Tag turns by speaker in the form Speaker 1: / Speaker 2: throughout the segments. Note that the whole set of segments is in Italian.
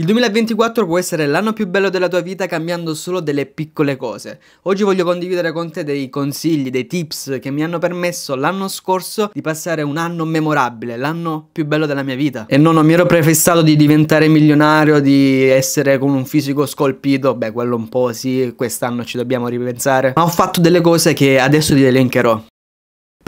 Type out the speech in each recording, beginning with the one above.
Speaker 1: Il 2024 può essere l'anno più bello della tua vita cambiando solo delle piccole cose. Oggi voglio condividere con te dei consigli, dei tips che mi hanno permesso l'anno scorso di passare un anno memorabile, l'anno più bello della mia vita. E no, non mi ero prefissato di diventare milionario, di essere con un fisico scolpito, beh quello un po' sì, quest'anno ci dobbiamo ripensare, ma ho fatto delle cose che adesso ti elencherò.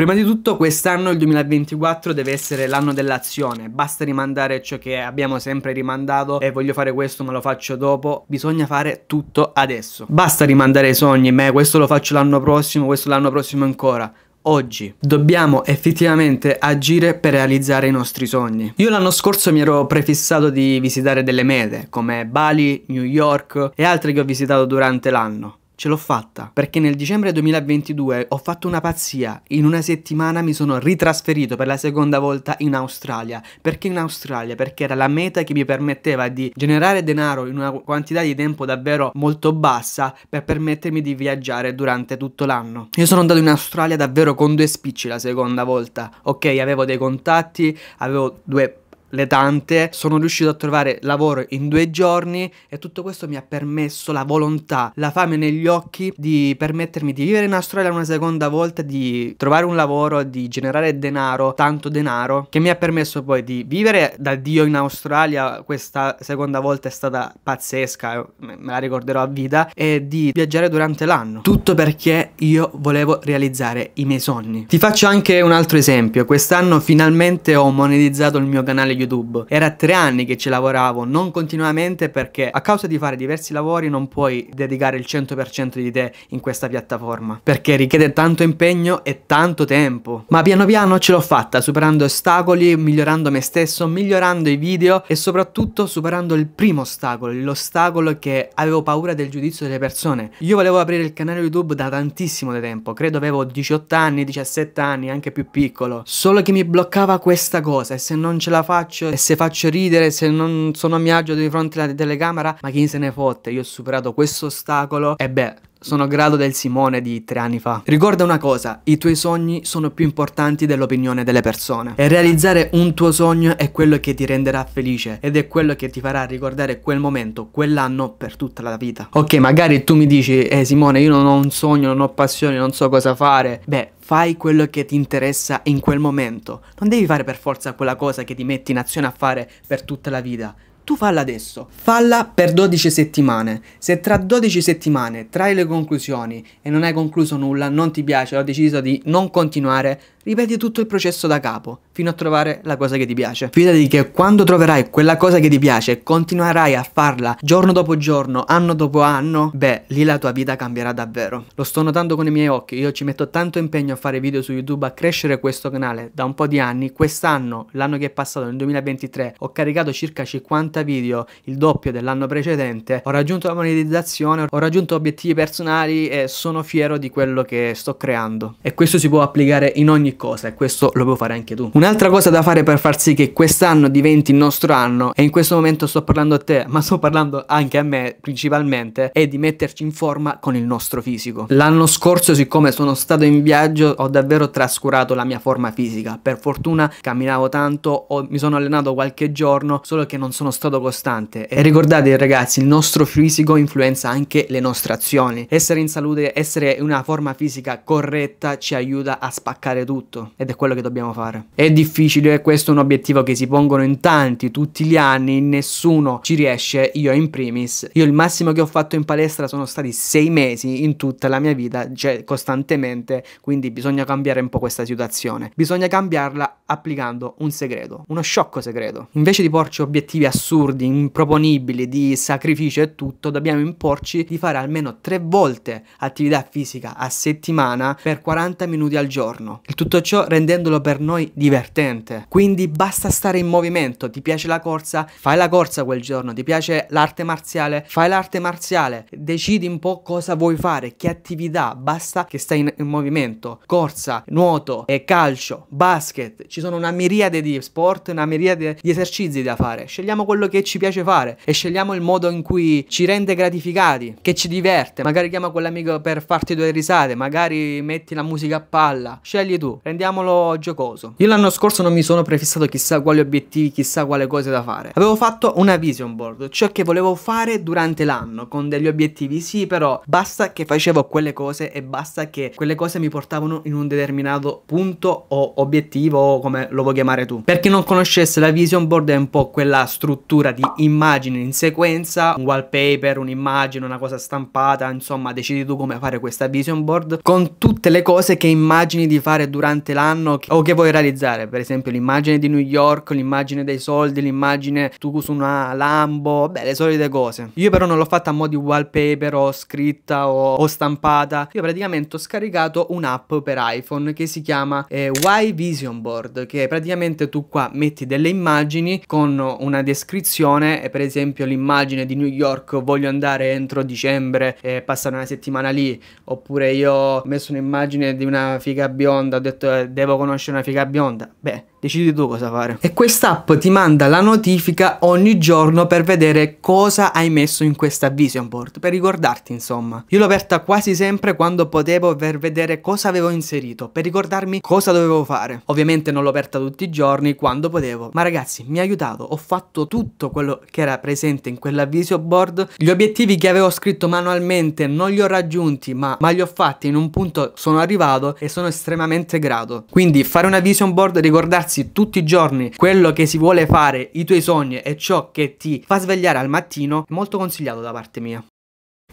Speaker 1: Prima di tutto quest'anno, il 2024, deve essere l'anno dell'azione, basta rimandare ciò che abbiamo sempre rimandato e voglio fare questo ma lo faccio dopo, bisogna fare tutto adesso. Basta rimandare i sogni, ma questo lo faccio l'anno prossimo, questo l'anno prossimo ancora oggi. Dobbiamo effettivamente agire per realizzare i nostri sogni. Io l'anno scorso mi ero prefissato di visitare delle mete come Bali, New York e altre che ho visitato durante l'anno ce l'ho fatta, perché nel dicembre 2022 ho fatto una pazzia, in una settimana mi sono ritrasferito per la seconda volta in Australia. Perché in Australia? Perché era la meta che mi permetteva di generare denaro in una quantità di tempo davvero molto bassa per permettermi di viaggiare durante tutto l'anno. Io sono andato in Australia davvero con due spicci la seconda volta, ok avevo dei contatti, avevo due le tante, sono riuscito a trovare lavoro in due giorni e tutto questo mi ha permesso la volontà, la fame negli occhi di permettermi di vivere in Australia una seconda volta, di trovare un lavoro, di generare denaro, tanto denaro, che mi ha permesso poi di vivere da Dio in Australia. Questa seconda volta è stata pazzesca, eh, me la ricorderò a vita, e di viaggiare durante l'anno. Tutto perché io volevo realizzare i miei sogni. Ti faccio anche un altro esempio. Quest'anno finalmente ho monetizzato il mio canale YouTube. Era tre anni che ci lavoravo, non continuamente perché a causa di fare diversi lavori non puoi dedicare il 100% di te in questa piattaforma, perché richiede tanto impegno e tanto tempo. Ma piano piano ce l'ho fatta, superando ostacoli, migliorando me stesso, migliorando i video e soprattutto superando il primo ostacolo, l'ostacolo che avevo paura del giudizio delle persone. Io volevo aprire il canale YouTube da tantissimo tempo, credo avevo 18 anni, 17 anni, anche più piccolo, solo che mi bloccava questa cosa e se non ce la faccio faccio e se faccio ridere, se non sono a mio agio di fronte alla telecamera, ma chi se ne fotte? Io ho superato questo ostacolo e beh, sono grado del Simone di tre anni fa. Ricorda una cosa, i tuoi sogni sono più importanti dell'opinione delle persone. E realizzare un tuo sogno è quello che ti renderà felice ed è quello che ti farà ricordare quel momento, quell'anno per tutta la vita. Ok, magari tu mi dici, eh Simone, io non ho un sogno, non ho passioni, non so cosa fare. Beh, fai quello che ti interessa in quel momento. Non devi fare per forza quella cosa che ti metti in azione a fare per tutta la vita. Tu falla adesso, falla per 12 settimane. Se tra 12 settimane trai le conclusioni e non hai concluso nulla, non ti piace, ho deciso di non continuare, ripeti tutto il processo da capo fino a trovare la cosa che ti piace. Fidati che quando troverai quella cosa che ti piace, e continuerai a farla giorno dopo giorno, anno dopo anno, beh, lì la tua vita cambierà davvero. Lo sto notando con i miei occhi, io ci metto tanto impegno a fare video su YouTube, a crescere questo canale da un po' di anni. Quest'anno, l'anno che è passato, nel 2023, ho caricato circa 50 video, il doppio dell'anno precedente, ho raggiunto la monetizzazione, ho raggiunto obiettivi personali e sono fiero di quello che sto creando. E questo si può applicare in ogni cosa e questo lo puoi fare anche tu. Una Un'altra cosa da fare per far sì che quest'anno diventi il nostro anno, e in questo momento sto parlando a te, ma sto parlando anche a me principalmente, è di metterci in forma con il nostro fisico. L'anno scorso, siccome sono stato in viaggio, ho davvero trascurato la mia forma fisica. Per fortuna camminavo tanto, o mi sono allenato qualche giorno, solo che non sono stato costante. E ricordate ragazzi, il nostro fisico influenza anche le nostre azioni. Essere in salute, essere in una forma fisica corretta ci aiuta a spaccare tutto ed è quello che dobbiamo fare. E di difficile, questo è un obiettivo che si pongono in tanti tutti gli anni, nessuno ci riesce, io in primis. Io il massimo che ho fatto in palestra sono stati sei mesi in tutta la mia vita, cioè costantemente, quindi bisogna cambiare un po' questa situazione. Bisogna cambiarla applicando un segreto, uno sciocco segreto. Invece di porci obiettivi assurdi, improponibili, di sacrificio e tutto, dobbiamo imporci di fare almeno tre volte attività fisica a settimana per 40 minuti al giorno. Il tutto ciò rendendolo per noi diverso divertente. Quindi basta stare in movimento, ti piace la corsa, fai la corsa quel giorno, ti piace l'arte marziale, fai l'arte marziale, decidi un po' cosa vuoi fare, che attività, basta che stai in, in movimento. Corsa, nuoto, calcio, basket, ci sono una miriade di sport, una miriade di esercizi da fare. Scegliamo quello che ci piace fare e scegliamo il modo in cui ci rende gratificati, che ci diverte, magari chiama quell'amico per farti due risate, magari metti la musica a palla, scegli tu, rendiamolo giocoso. Io l'anno l'anno scorso non mi sono prefissato chissà quali obiettivi, chissà quale cose da fare. Avevo fatto una vision board, ciò che volevo fare durante l'anno, con degli obiettivi sì, però basta che facevo quelle cose e basta che quelle cose mi portavano in un determinato punto o obiettivo o come lo vuoi chiamare tu. Per chi non conoscesse la vision board è un po' quella struttura di immagini in sequenza, un wallpaper, un'immagine, una cosa stampata, insomma decidi tu come fare questa vision board con tutte le cose che immagini di fare durante l'anno o che vuoi realizzare fare, per esempio l'immagine di New York, l'immagine dei soldi, l'immagine tu su una Lambo, beh le solite cose. Io però non l'ho fatta a mo' di wallpaper o scritta o, o stampata, io praticamente ho scaricato un'app per iPhone che si chiama eh, Y Vision Board, che praticamente tu qua metti delle immagini con una descrizione, per esempio l'immagine di New York, voglio andare entro dicembre e eh, passare una settimana lì, oppure io ho messo un'immagine di una figa bionda, ho detto eh, devo conoscere una figa bionda, bẹ Decidi tu cosa fare. E quest'app ti manda la notifica ogni giorno per vedere cosa hai messo in questa vision board, per ricordarti insomma. Io l'ho aperta quasi sempre quando potevo per vedere cosa avevo inserito, per ricordarmi cosa dovevo fare. Ovviamente non l'ho aperta tutti i giorni quando potevo, ma ragazzi mi ha aiutato, ho fatto tutto quello che era presente in quella vision board. Gli obiettivi che avevo scritto manualmente non li ho raggiunti, ma, ma li ho fatti in un punto sono arrivato e sono estremamente grato. Quindi fare una vision board, ricordarsi ragazzi tutti i giorni quello che si vuole fare, i tuoi sogni e ciò che ti fa svegliare al mattino, è molto consigliato da parte mia.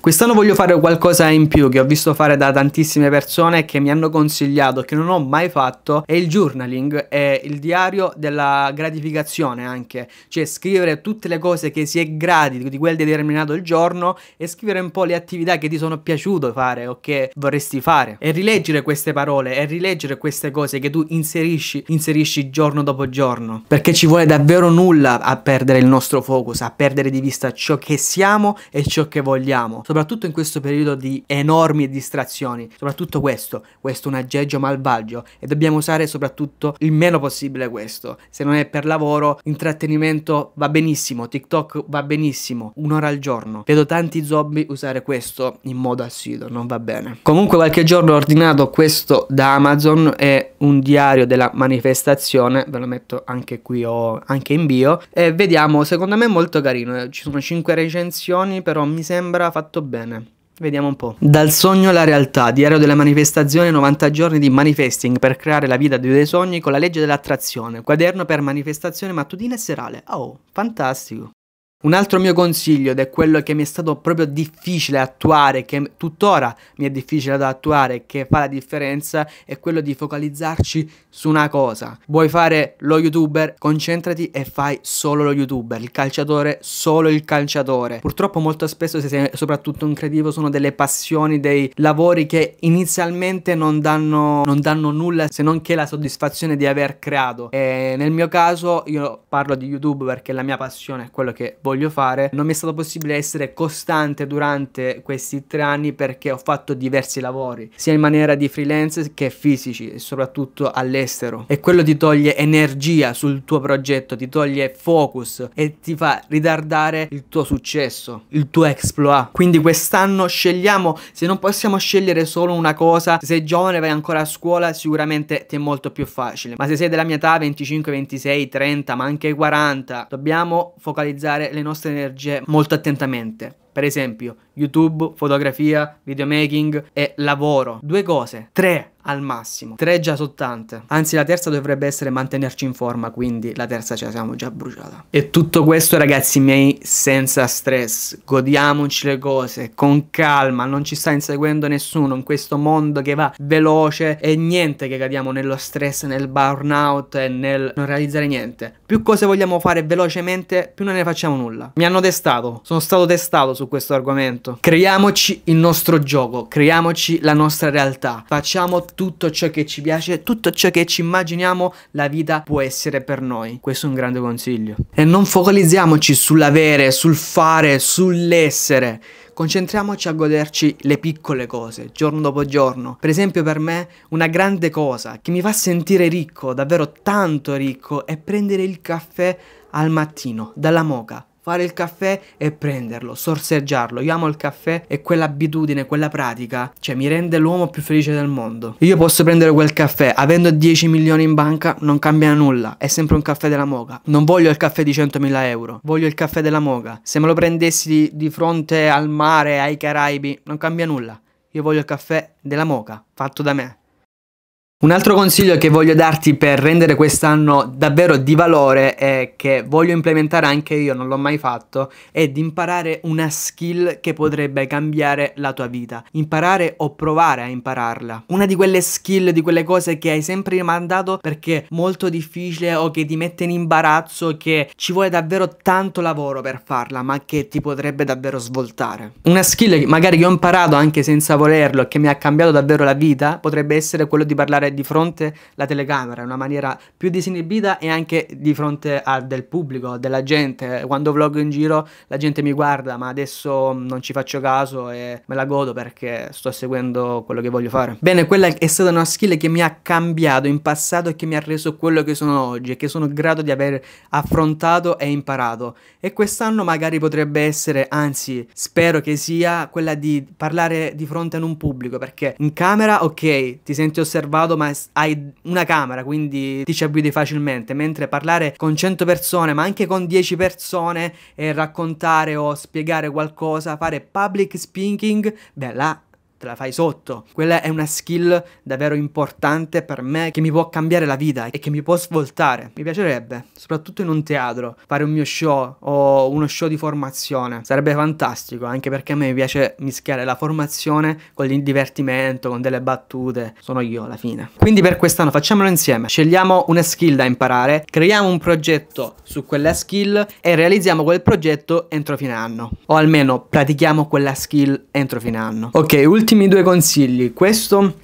Speaker 1: Quest'anno voglio fare qualcosa in più che ho visto fare da tantissime persone che mi hanno consigliato, che non ho mai fatto, è il journaling, è il diario della gratificazione anche, cioè scrivere tutte le cose che si è grati di quel determinato giorno e scrivere un po' le attività che ti sono piaciuto fare o che vorresti fare e rileggere queste parole e rileggere queste cose che tu inserisci, inserisci giorno dopo giorno, perché ci vuole davvero nulla a perdere il nostro focus, a perdere di vista ciò che siamo e ciò che vogliamo soprattutto in questo periodo di enormi distrazioni, soprattutto questo, questo è un aggeggio malvagio e dobbiamo usare soprattutto il meno possibile questo, se non è per lavoro, intrattenimento va benissimo, TikTok va benissimo, un'ora al giorno, vedo tanti zombie usare questo in modo assiduo, non va bene. Comunque qualche giorno ho ordinato questo da Amazon, è un diario della manifestazione, ve lo metto anche qui o anche in bio, e vediamo, secondo me è molto carino, ci sono 5 recensioni però mi sembra fatto fatto bene. Vediamo un po'. Dal sogno alla realtà, diario della manifestazione, 90 giorni di manifesting per creare la vita dei sogni con la legge dell'attrazione, quaderno per manifestazione mattutina e serale. Oh, fantastico. Un altro mio consiglio, ed è quello che mi è stato proprio difficile attuare, che tuttora mi è difficile da attuare, che fa la differenza, è quello di focalizzarci su una cosa. Vuoi fare lo youtuber? Concentrati e fai solo lo youtuber, il calciatore solo il calciatore. Purtroppo molto spesso, se sei soprattutto un creativo, sono delle passioni, dei lavori che inizialmente non danno, non danno nulla se non che la soddisfazione di aver creato. E nel mio caso io parlo di YouTube perché la mia passione è quello che voglio voglio fare non mi è stato possibile essere costante durante questi tre anni perché ho fatto diversi lavori sia in maniera di freelance che fisici e soprattutto all'estero e quello ti toglie energia sul tuo progetto ti toglie focus e ti fa ritardare il tuo successo il tuo exploit quindi quest'anno scegliamo se non possiamo scegliere solo una cosa se sei giovane vai ancora a scuola sicuramente ti è molto più facile ma se sei della mia età 25 26 30 ma anche 40 dobbiamo focalizzare le nostre energie molto attentamente. Per esempio, YouTube, fotografia, videomaking e lavoro. Due cose, tre al massimo, tre già sottante. Anzi, la terza dovrebbe essere mantenerci in forma, quindi la terza ce la siamo già bruciata. E tutto questo, ragazzi miei, senza stress. Godiamoci le cose con calma, non ci sta inseguendo nessuno in questo mondo che va veloce e niente che cadiamo nello stress, nel burnout e nel non realizzare niente. Più cose vogliamo fare velocemente, più non ne facciamo nulla. Mi hanno testato, sono stato testato su questo argomento momento. Creiamoci il nostro gioco, creiamoci la nostra realtà, facciamo tutto ciò che ci piace, tutto ciò che ci immaginiamo la vita può essere per noi. Questo è un grande consiglio. E non focalizziamoci sull'avere, sul fare, sull'essere. Concentriamoci a goderci le piccole cose, giorno dopo giorno. Per esempio per me una grande cosa che mi fa sentire ricco, davvero tanto ricco, è prendere il caffè al mattino, dalla moca fare il caffè e prenderlo, sorseggiarlo. Io amo il caffè e quell'abitudine, quella pratica, cioè mi rende l'uomo più felice del mondo. Io posso prendere quel caffè, avendo 10 milioni in banca non cambia nulla, è sempre un caffè della moga. Non voglio il caffè di 100.000 euro, voglio il caffè della moga. Se me lo prendessi di, di fronte al mare, ai Caraibi, non cambia nulla. Io voglio il caffè della moca, fatto da me. Un altro consiglio che voglio darti per rendere quest'anno davvero di valore e che voglio implementare anche io, non l'ho mai fatto, è di imparare una skill che potrebbe cambiare la tua vita. Imparare o provare a impararla. Una di quelle skill, di quelle cose che hai sempre rimandato perché è molto difficile o che ti mette in imbarazzo, che ci vuole davvero tanto lavoro per farla, ma che ti potrebbe davvero svoltare. Una skill che magari io ho imparato anche senza volerlo, che mi ha cambiato davvero la vita, potrebbe essere quello di parlare di fronte alla telecamera, in una maniera più disinibita e anche di fronte al del pubblico, della gente. Quando vlog in giro la gente mi guarda, ma adesso non ci faccio caso e me la godo perché sto seguendo quello che voglio fare. Bene, quella è stata una skill che mi ha cambiato in passato e che mi ha reso quello che sono oggi e che sono grato di aver affrontato e imparato. E quest'anno magari potrebbe essere, anzi spero che sia, quella di parlare di fronte a un pubblico perché in camera ok ti senti osservato ma ma hai una camera, quindi ti ci abitui facilmente, mentre parlare con 100 persone, ma anche con 10 persone e raccontare o spiegare qualcosa, fare public speaking, beh là te la fai sotto. Quella è una skill davvero importante per me che mi può cambiare la vita e che mi può svoltare. Mi piacerebbe, soprattutto in un teatro, fare un mio show o uno show di formazione. Sarebbe fantastico, anche perché a me piace mischiare la formazione con il divertimento, con delle battute. Sono io alla fine. Quindi per quest'anno facciamolo insieme. Scegliamo una skill da imparare, creiamo un progetto su quella skill e realizziamo quel progetto entro fine anno. O almeno pratichiamo quella skill entro fine anno. Ok, ultimo ultimi due consigli. Questo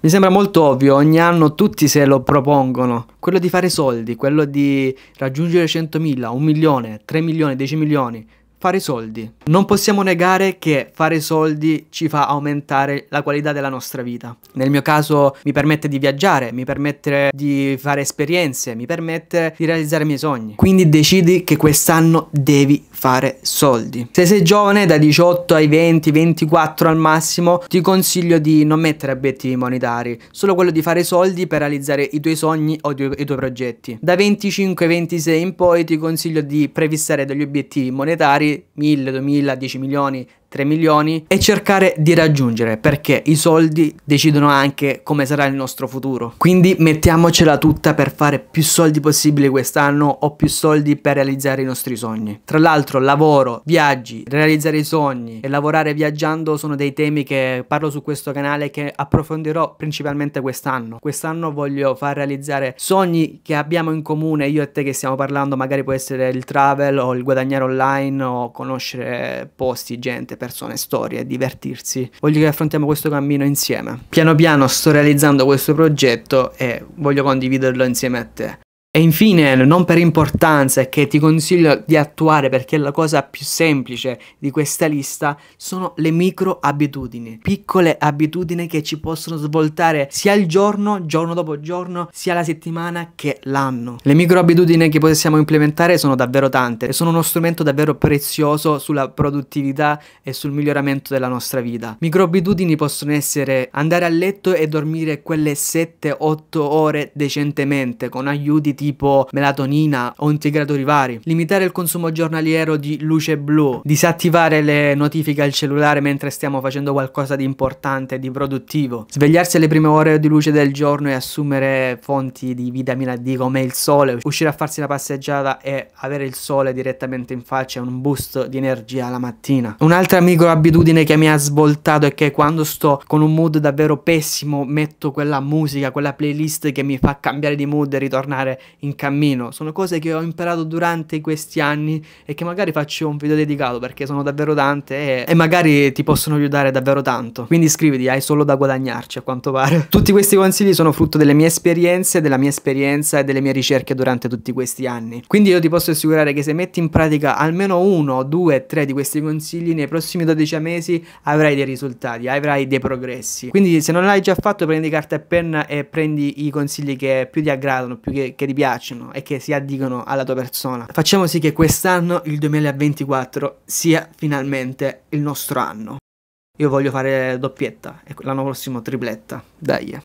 Speaker 1: mi sembra molto ovvio, ogni anno tutti se lo propongono. Quello di fare soldi, quello di raggiungere 100.000, 1 milione, 3 milioni, 10 milioni fare soldi. Non possiamo negare che fare soldi ci fa aumentare la qualità della nostra vita. Nel mio caso mi permette di viaggiare, mi permette di fare esperienze, mi permette di realizzare i miei sogni. Quindi decidi che quest'anno devi fare soldi. Se sei giovane, da 18 ai 20, 24 al massimo, ti consiglio di non mettere obiettivi monetari, solo quello di fare soldi per realizzare i tuoi sogni o i tuoi, progetti. Da 25-26 in poi ti consiglio di previstare degli obiettivi monetari magari 1000, 2000, 10 milioni 3 milioni e cercare di raggiungere perché i soldi decidono anche come sarà il nostro futuro. Quindi mettiamocela tutta per fare più soldi possibili quest'anno o più soldi per realizzare i nostri sogni. Tra l'altro lavoro, viaggi, realizzare i sogni e lavorare viaggiando sono dei temi che parlo su questo canale che approfondirò principalmente quest'anno. Quest'anno voglio far realizzare sogni che abbiamo in comune io e te che stiamo parlando, magari può essere il travel o il guadagnare online o conoscere posti, gente persone, storie, divertirsi. Voglio che affrontiamo questo cammino insieme. Piano piano sto realizzando questo progetto e voglio condividerlo insieme a te. E infine, non per importanza, e che ti consiglio di attuare perché è la cosa più semplice di questa lista, sono le micro abitudini, piccole abitudini che ci possono svoltare sia il giorno, giorno dopo giorno, sia la settimana che l'anno. Le micro abitudini che possiamo implementare sono davvero tante e sono uno strumento davvero prezioso sulla produttività e sul miglioramento della nostra vita. Micro abitudini possono essere andare a letto e dormire quelle 7-8 ore decentemente con aiuti tipo tipo melatonina o integratori vari, limitare il consumo giornaliero di luce blu, disattivare le notifiche al cellulare mentre stiamo facendo qualcosa di importante, di produttivo, svegliarsi alle prime ore di luce del giorno e assumere fonti di vitamina D come il sole, uscire a farsi una passeggiata e avere il sole direttamente in faccia è un boost di energia la mattina. Un'altra micro abitudine che mi ha svoltato è che quando sto con un mood davvero pessimo metto quella musica, quella playlist che mi fa cambiare di mood e ritornare in cammino, sono cose che ho imparato durante questi anni e che magari faccio un video dedicato perché sono davvero tante e, e magari ti possono aiutare davvero tanto. Quindi iscriviti, hai solo da guadagnarci a quanto pare. Tutti questi consigli sono frutto delle mie esperienze, della mia esperienza e delle mie ricerche durante tutti questi anni. Quindi io ti posso assicurare che se metti in pratica almeno uno, due, tre di questi consigli nei prossimi 12 mesi avrai dei risultati, avrai dei progressi. Quindi se non l'hai già fatto prendi carta e penna e prendi i consigli che più ti aggradano, più che, che ti piacciono e che si addicono alla tua persona. Facciamo sì che quest'anno, il 2024, sia finalmente il nostro anno. Io voglio fare doppietta e l'anno prossimo tripletta. Dai.